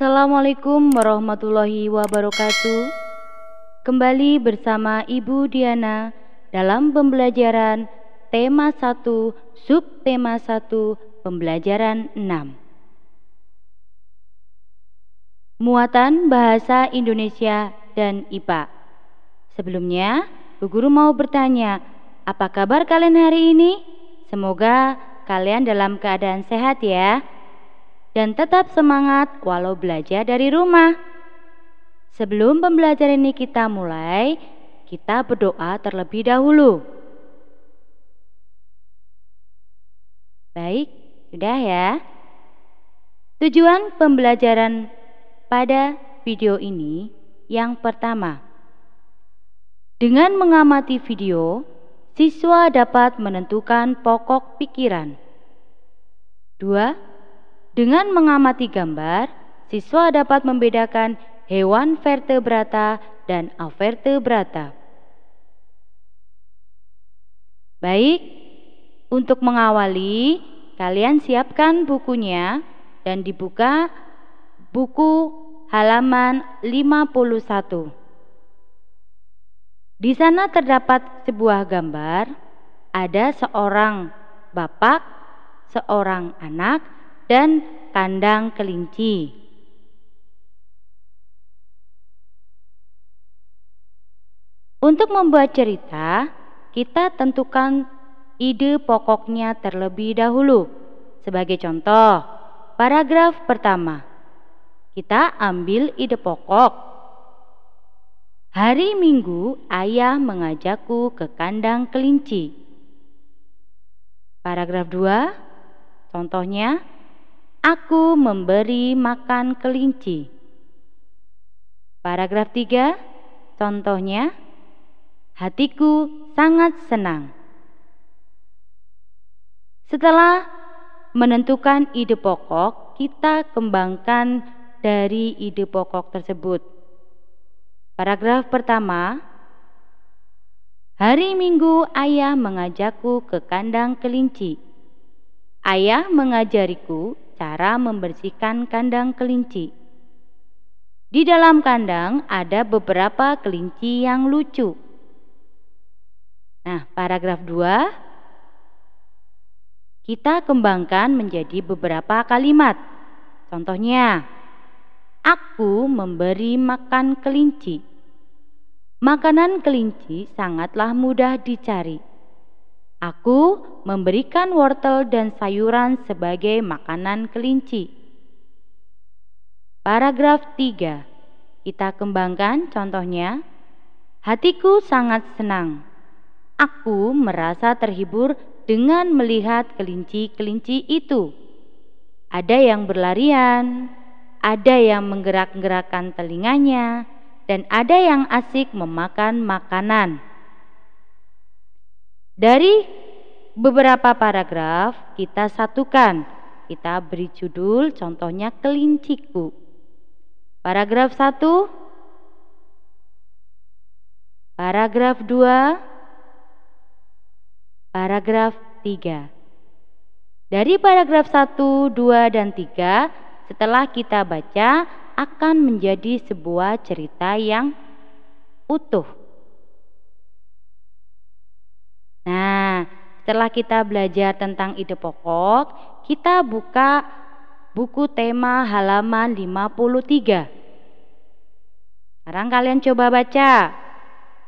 Assalamualaikum warahmatullahi wabarakatuh. Kembali bersama Ibu Diana dalam pembelajaran tema 1, subtema 1, pembelajaran 6. Muatan Bahasa Indonesia dan IPA. Sebelumnya, Bu Guru mau bertanya, apa kabar kalian hari ini? Semoga kalian dalam keadaan sehat ya dan tetap semangat walau belajar dari rumah. Sebelum pembelajaran ini kita mulai, kita berdoa terlebih dahulu. Baik, sudah ya. Tujuan pembelajaran pada video ini yang pertama, dengan mengamati video, siswa dapat menentukan pokok pikiran. Dua, dengan mengamati gambar, siswa dapat membedakan hewan vertebrata dan avertebrata. Baik, untuk mengawali, kalian siapkan bukunya dan dibuka buku halaman 51. Di sana terdapat sebuah gambar, ada seorang bapak, seorang anak, dan kandang kelinci. Untuk membuat cerita, kita tentukan ide pokoknya terlebih dahulu. Sebagai contoh, paragraf pertama. Kita ambil ide pokok. Hari Minggu, ayah mengajakku ke kandang kelinci. Paragraf 2, contohnya Aku memberi makan kelinci. Paragraf 3, contohnya, hatiku sangat senang. Setelah menentukan ide pokok, kita kembangkan dari ide pokok tersebut. Paragraf pertama, hari Minggu ayah mengajakku ke kandang kelinci. Ayah mengajariku cara membersihkan kandang kelinci. Di dalam kandang ada beberapa kelinci yang lucu. Nah, paragraf 2 kita kembangkan menjadi beberapa kalimat. Contohnya, aku memberi makan kelinci. Makanan kelinci sangatlah mudah dicari. Aku memberikan wortel dan sayuran sebagai makanan kelinci. Paragraf 3. Kita kembangkan contohnya. Hatiku sangat senang. Aku merasa terhibur dengan melihat kelinci-kelinci itu. Ada yang berlarian, ada yang menggerak-gerakkan telinganya, dan ada yang asik memakan makanan. Dari beberapa paragraf kita satukan. Kita beri judul contohnya kelinciku. Paragraf 1 Paragraf 2 Paragraf 3 Dari paragraf 1, 2, dan 3 setelah kita baca akan menjadi sebuah cerita yang utuh. Nah, setelah kita belajar tentang ide pokok, kita buka buku tema halaman 53. Sekarang kalian coba baca.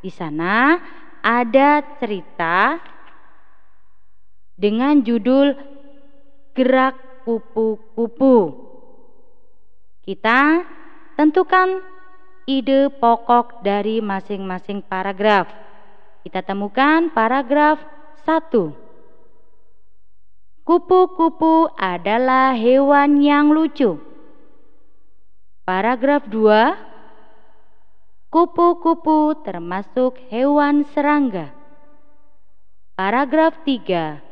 Di sana ada cerita dengan judul Gerak Kupu-kupu. Kita tentukan ide pokok dari masing-masing paragraf. Kita temukan paragraf 1. Kupu-kupu adalah hewan yang lucu. Paragraf 2. Kupu-kupu termasuk hewan serangga. Paragraf 3.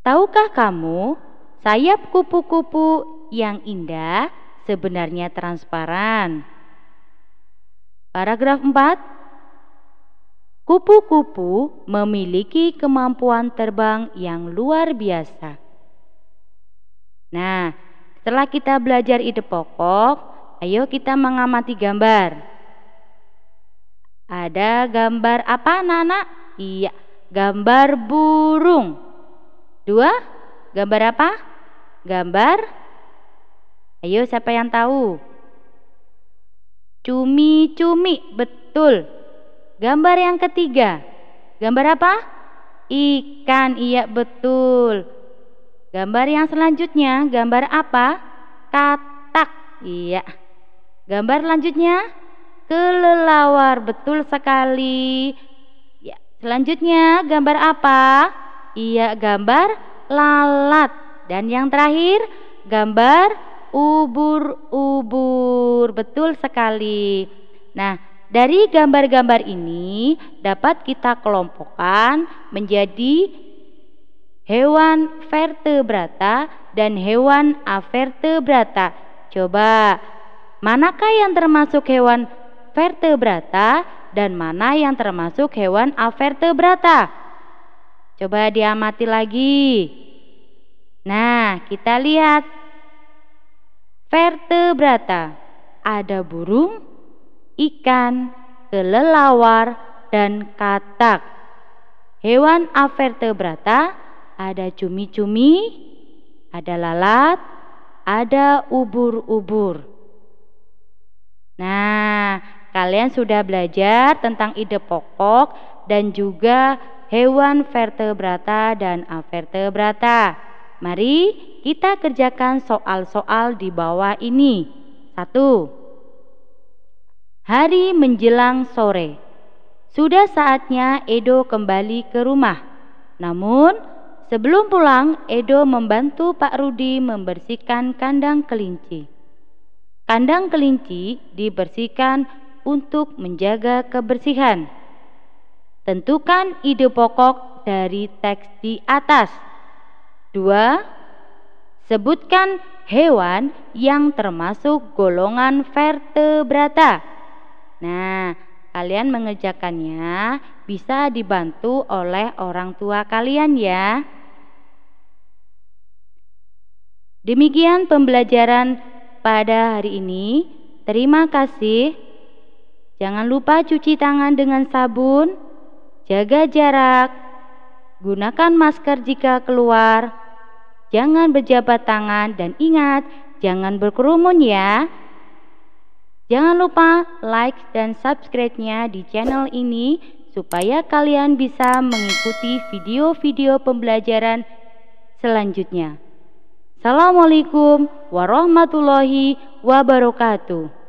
Tahukah kamu sayap kupu-kupu yang indah sebenarnya transparan? Paragraf 4 Kupu-kupu memiliki kemampuan terbang yang luar biasa. Nah, setelah kita belajar ide pokok, ayo kita mengamati gambar. Ada gambar apa, Nana? Iya, gambar burung. Dua, gambar apa? Gambar Ayo siapa yang tahu? Cumi-cumi, betul. Gambar yang ketiga. Gambar apa? Ikan, iya betul. Gambar yang selanjutnya, gambar apa? Katak, iya. Gambar selanjutnya, kelelawar, betul sekali. Ya, selanjutnya gambar apa? Iya, gambar lalat. Dan yang terakhir, gambar ubur-ubur, betul sekali. Nah, dari gambar-gambar ini dapat kita kelompokkan menjadi hewan vertebrata dan hewan avertebrata. Coba, manakah yang termasuk hewan vertebrata dan mana yang termasuk hewan avertebrata? Coba diamati lagi. Nah, kita lihat vertebrata. Ada burung, ikan, kelelawar, dan katak. Hewan avertebrata ada cumi-cumi, ada lalat, ada ubur-ubur. Nah, kalian sudah belajar tentang ide pokok dan juga hewan vertebrata dan avertebrata. Mari kita kerjakan soal-soal di bawah ini. Satu. Hari menjelang sore, sudah saatnya Edo kembali ke rumah. Namun, sebelum pulang, Edo membantu Pak Rudi membersihkan kandang kelinci. Kandang kelinci dibersihkan untuk menjaga kebersihan. Tentukan ide pokok dari teks di atas. 2. Sebutkan hewan yang termasuk golongan vertebrata. Nah, kalian mengerjakannya bisa dibantu oleh orang tua kalian ya. Demikian pembelajaran pada hari ini. Terima kasih. Jangan lupa cuci tangan dengan sabun, jaga jarak, gunakan masker jika keluar, jangan berjabat tangan, dan ingat, jangan berkerumun ya. Jangan lupa like dan subscribe-nya di channel ini supaya kalian bisa mengikuti video-video pembelajaran selanjutnya. Assalamualaikum warahmatullahi wabarakatuh.